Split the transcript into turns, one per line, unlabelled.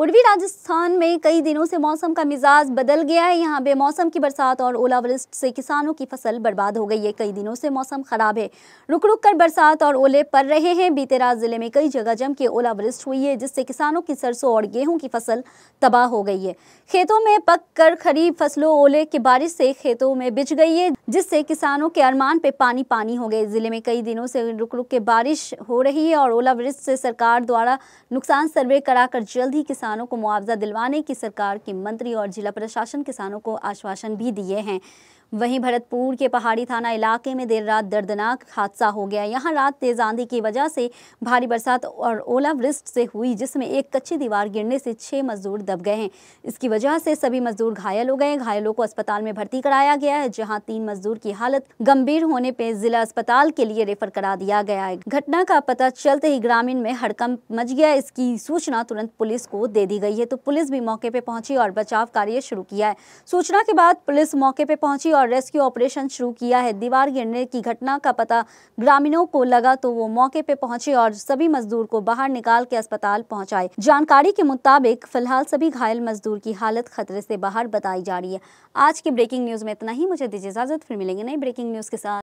पूर्वी राजस्थान में कई दिनों से मौसम का मिजाज बदल गया है यहाँ बेमौसम की बरसात और ओलावृष्टि से किसानों की फसल बर्बाद हो गई है कई दिनों से मौसम खराब है रुक रुक कर बरसात और ओले पड़ रहे हैं बीते रात जिले में कई जगह जम के ओलावृष्टि हुई है जिससे किसानों की सरसों और गेहूं की फसल तबाह हो गई है खेतों में पक कर खरीफ फसलों ओले की बारिश से खेतों में बिछ गई है जिससे किसानों के अरमान पे पानी पानी हो गए जिले में कई दिनों से रुक रुक के बारिश हो रही है और ओलावृष्टि से सरकार द्वारा नुकसान सर्वे कराकर जल्द ही किसान किसानों को मुआवजा दिलवाने की सरकार के मंत्री और जिला प्रशासन किसानों को आश्वासन भी दिए हैं वहीं भरतपुर के पहाड़ी थाना इलाके में देर रात दर्दनाक हादसा हो गया यहां रात तेज आंधी की वजह से भारी बरसात और ओलावृष्ट से हुई जिसमें एक कच्ची दीवार गिरने से छह मजदूर दब गए हैं इसकी वजह से सभी मजदूर घायल हो गए घायलों को अस्पताल में भर्ती कराया गया है जहाँ तीन मजदूर की हालत गंभीर होने पर जिला अस्पताल के लिए रेफर करा दिया गया है घटना का पता चलते ही ग्रामीण में हड़कम मच गया इसकी सूचना तुरंत पुलिस को दे दी गई है तो पुलिस भी मौके पर पहुंची और बचाव कार्य शुरू किया है सूचना के बाद पुलिस मौके पर पहुंची और और रेस्क्यू ऑपरेशन शुरू किया है दीवार गिरने की घटना का पता ग्रामीणों को लगा तो वो मौके पे पहुंचे और सभी मजदूर को बाहर निकाल के अस्पताल पहुंचाए जानकारी के मुताबिक फिलहाल सभी घायल मजदूर की हालत खतरे से बाहर बताई जा रही है आज की ब्रेकिंग न्यूज में इतना ही मुझे दीजिए इजाजत फिर मिलेंगे नई ब्रेकिंग न्यूज के साथ